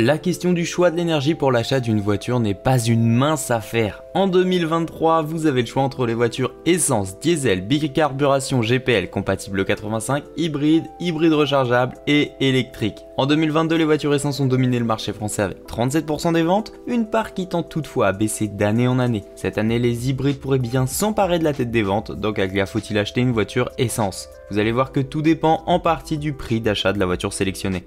La question du choix de l'énergie pour l'achat d'une voiture n'est pas une mince affaire. En 2023, vous avez le choix entre les voitures essence, diesel, bicarburation GPL compatible 85, hybride, hybride rechargeable et électrique. En 2022, les voitures essence ont dominé le marché français avec 37% des ventes, une part qui tend toutefois à baisser d'année en année. Cette année, les hybrides pourraient bien s'emparer de la tête des ventes, donc à quoi faut-il acheter une voiture essence Vous allez voir que tout dépend en partie du prix d'achat de la voiture sélectionnée.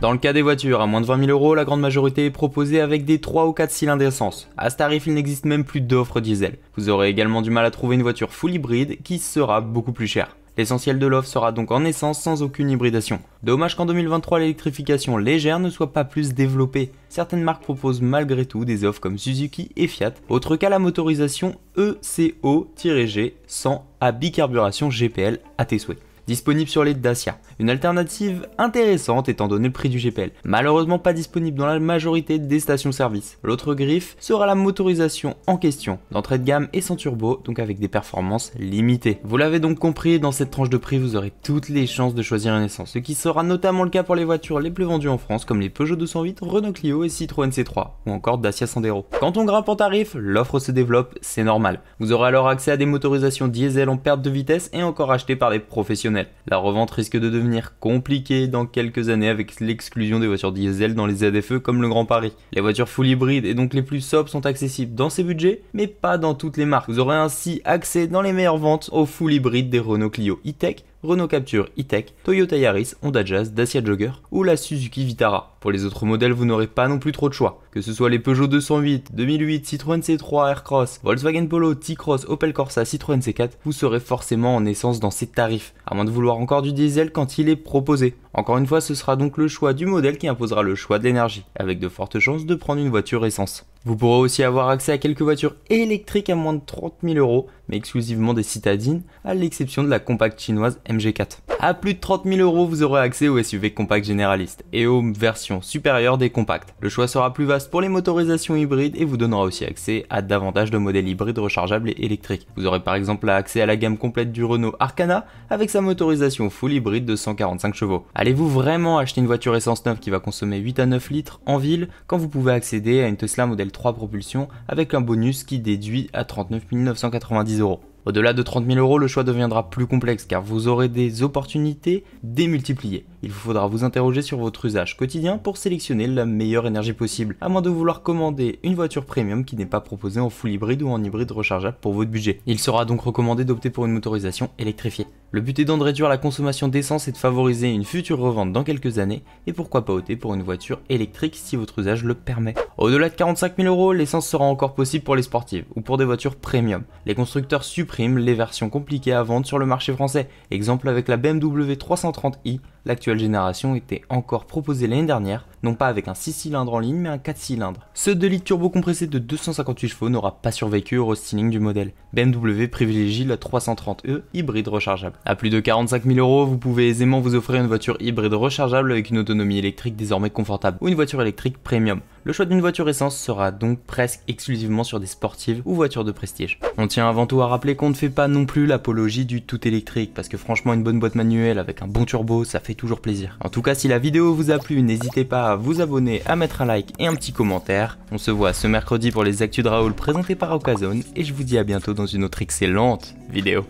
Dans le cas des voitures à moins de 20 000 euros, la grande majorité est proposée avec des 3 ou 4 cylindres essence. À ce tarif, il n'existe même plus d'offres diesel. Vous aurez également du mal à trouver une voiture full hybride qui sera beaucoup plus chère. L'essentiel de l'offre sera donc en essence sans aucune hybridation. Dommage qu'en 2023 l'électrification légère ne soit pas plus développée. Certaines marques proposent malgré tout des offres comme Suzuki et Fiat, autre cas la motorisation ECO-G sans à bicarburation GPL à tes souhaits disponible sur les Dacia. Une alternative intéressante étant donné le prix du GPL, malheureusement pas disponible dans la majorité des stations-service. L'autre griffe sera la motorisation en question, d'entrée de gamme et sans turbo, donc avec des performances limitées. Vous l'avez donc compris, dans cette tranche de prix, vous aurez toutes les chances de choisir un essence, ce qui sera notamment le cas pour les voitures les plus vendues en France, comme les Peugeot 208, Renault Clio et Citroën C3, ou encore Dacia Sandero. Quand on grimpe en tarif, l'offre se développe, c'est normal. Vous aurez alors accès à des motorisations diesel en perte de vitesse et encore achetées par des professionnels la revente risque de devenir compliquée dans quelques années avec l'exclusion des voitures diesel dans les ZFE comme le Grand Paris. Les voitures full hybride et donc les plus sobres sont accessibles dans ces budgets, mais pas dans toutes les marques. Vous aurez ainsi accès dans les meilleures ventes au full hybride des Renault Clio e-Tech Renault Capture e-Tech, Toyota Yaris, Honda Jazz, Dacia Jogger ou la Suzuki Vitara. Pour les autres modèles, vous n'aurez pas non plus trop de choix. Que ce soit les Peugeot 208, 2008, Citroën C3, Aircross, Volkswagen Polo, T-Cross, Opel Corsa, Citroën C4, vous serez forcément en essence dans ces tarifs, à moins de vouloir encore du diesel quand il est proposé. Encore une fois, ce sera donc le choix du modèle qui imposera le choix de l'énergie, avec de fortes chances de prendre une voiture essence. Vous pourrez aussi avoir accès à quelques voitures électriques à moins de 30 000 euros, mais exclusivement des citadines, à l'exception de la compacte chinoise MG4. À plus de 30 000 euros, vous aurez accès au SUV compact généraliste et aux versions supérieures des compacts. Le choix sera plus vaste pour les motorisations hybrides et vous donnera aussi accès à davantage de modèles hybrides rechargeables et électriques. Vous aurez par exemple accès à la gamme complète du Renault Arcana avec sa motorisation full hybride de 145 chevaux. Allez-vous vraiment acheter une voiture essence neuve qui va consommer 8 à 9 litres en ville quand vous pouvez accéder à une Tesla modèle 3 propulsion avec un bonus qui déduit à 39 990 euros au-delà de 30 000 euros, le choix deviendra plus complexe car vous aurez des opportunités démultipliées. Il vous faudra vous interroger sur votre usage quotidien pour sélectionner la meilleure énergie possible, à moins de vouloir commander une voiture premium qui n'est pas proposée en full hybride ou en hybride rechargeable pour votre budget. Il sera donc recommandé d'opter pour une motorisation électrifiée. Le but étant de réduire la consommation d'essence et de favoriser une future revente dans quelques années, et pourquoi pas ôter pour une voiture électrique si votre usage le permet. Au-delà de 45 000 euros, l'essence sera encore possible pour les sportives ou pour des voitures premium. Les constructeurs suppriment les versions compliquées à vendre sur le marché français, exemple avec la BMW 330i, l'actuelle génération était encore proposée l'année dernière non pas avec un 6 cylindres en ligne, mais un 4 cylindres. Ce 2 litres turbo compressé de 258 chevaux n'aura pas survécu au restyling du modèle. BMW privilégie la 330e e hybride rechargeable. À plus de 45 000 euros, vous pouvez aisément vous offrir une voiture hybride rechargeable avec une autonomie électrique désormais confortable ou une voiture électrique premium. Le choix d'une voiture essence sera donc presque exclusivement sur des sportives ou voitures de prestige. On tient avant tout à rappeler qu'on ne fait pas non plus l'apologie du tout électrique parce que franchement une bonne boîte manuelle avec un bon turbo ça fait toujours plaisir. En tout cas si la vidéo vous a plu n'hésitez pas à vous abonner, à mettre un like et un petit commentaire. On se voit ce mercredi pour les actus de Raoul présentées par Ocazone et je vous dis à bientôt dans une autre excellente vidéo.